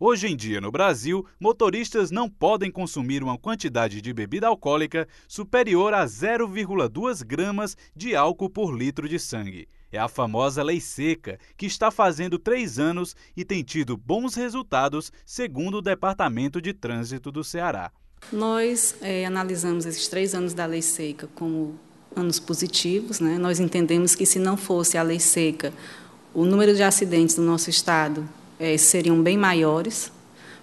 Hoje em dia, no Brasil, motoristas não podem consumir uma quantidade de bebida alcoólica superior a 0,2 gramas de álcool por litro de sangue. É a famosa lei seca, que está fazendo três anos e tem tido bons resultados, segundo o Departamento de Trânsito do Ceará. Nós é, analisamos esses três anos da lei seca como anos positivos. Né? Nós entendemos que, se não fosse a lei seca, o número de acidentes no nosso estado é, seriam bem maiores,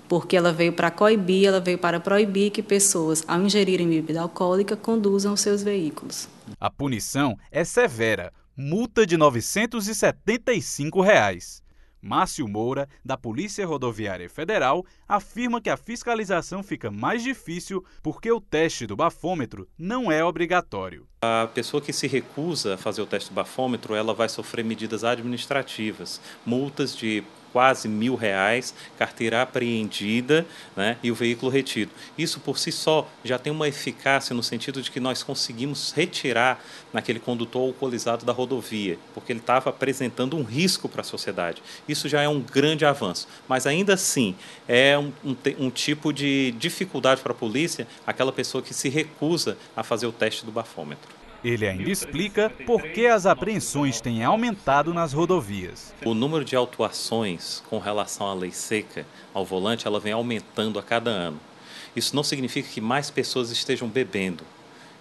porque ela veio para coibir, ela veio para proibir que pessoas, ao ingerirem bebida alcoólica, conduzam os seus veículos. A punição é severa, multa de R$ 975. Reais. Márcio Moura, da Polícia Rodoviária Federal, afirma que a fiscalização fica mais difícil porque o teste do bafômetro não é obrigatório. A pessoa que se recusa a fazer o teste do bafômetro, ela vai sofrer medidas administrativas, multas de quase mil reais, carteira apreendida né, e o veículo retido. Isso por si só já tem uma eficácia no sentido de que nós conseguimos retirar naquele condutor alcoolizado da rodovia, porque ele estava apresentando um risco para a sociedade. Isso já é um grande avanço, mas ainda assim é um, um, um tipo de dificuldade para a polícia aquela pessoa que se recusa a fazer o teste do bafômetro. Ele ainda explica por que as apreensões têm aumentado nas rodovias. O número de autuações com relação à lei seca ao volante ela vem aumentando a cada ano. Isso não significa que mais pessoas estejam bebendo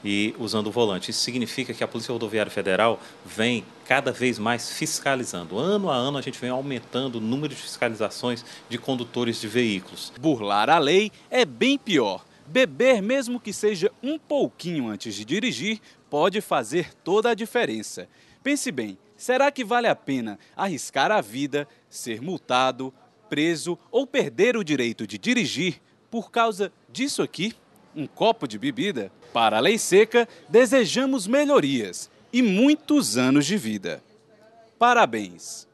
e usando o volante. Isso significa que a Polícia Rodoviária Federal vem cada vez mais fiscalizando. Ano a ano a gente vem aumentando o número de fiscalizações de condutores de veículos. Burlar a lei é bem pior Beber, mesmo que seja um pouquinho antes de dirigir, pode fazer toda a diferença. Pense bem: será que vale a pena arriscar a vida, ser multado, preso ou perder o direito de dirigir por causa disso aqui? Um copo de bebida? Para a lei seca, desejamos melhorias e muitos anos de vida. Parabéns!